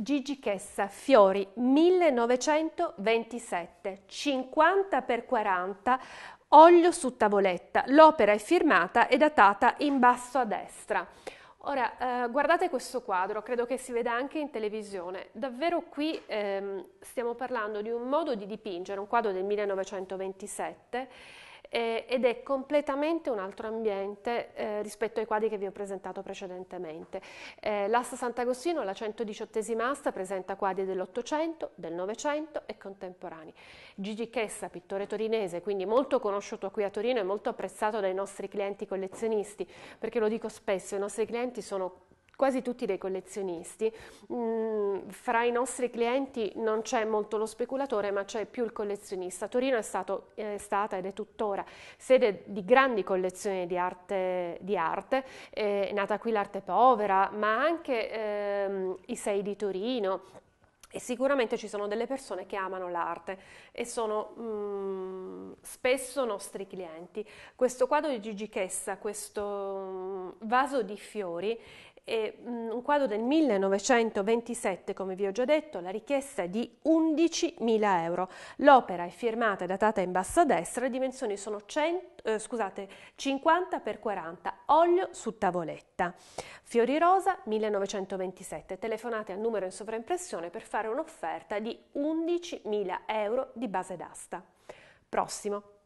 Gigi Chessa, Fiori, 1927, 50 x 40, olio su tavoletta. L'opera è firmata e datata in basso a destra. Ora, eh, guardate questo quadro, credo che si veda anche in televisione. Davvero qui ehm, stiamo parlando di un modo di dipingere, un quadro del 1927, eh, ed è completamente un altro ambiente eh, rispetto ai quadri che vi ho presentato precedentemente. Eh, l'asta Sant'Agostino, la 118esima asta, presenta quadri dell'Ottocento, del Novecento e contemporanei. Gigi Chessa, pittore torinese, quindi molto conosciuto qui a Torino e molto apprezzato dai nostri clienti collezionisti, perché lo dico spesso, i nostri clienti sono quasi tutti dei collezionisti. Mm, fra i nostri clienti non c'è molto lo speculatore ma c'è più il collezionista. Torino è, stato, è, stata ed è tuttora sede di grandi collezioni di arte, di arte. è nata qui l'arte povera ma anche ehm, i sei di Torino. E sicuramente ci sono delle persone che amano l'arte e sono mh, mm, spesso nostri clienti. Questo quadro di Gigi Chessa, questo vaso di fiori e mm, un quadro del 1927, come vi ho già detto, la richiesta è di 11.000 euro. L'opera è firmata e datata in basso a destra, le dimensioni sono 100, eh, scusate, 50 x 40, olio su tavoletta. Fiori Rosa 1927, telefonate al numero in sovraimpressione per fare un'offerta di 11.000 euro di base d'asta. Prossimo.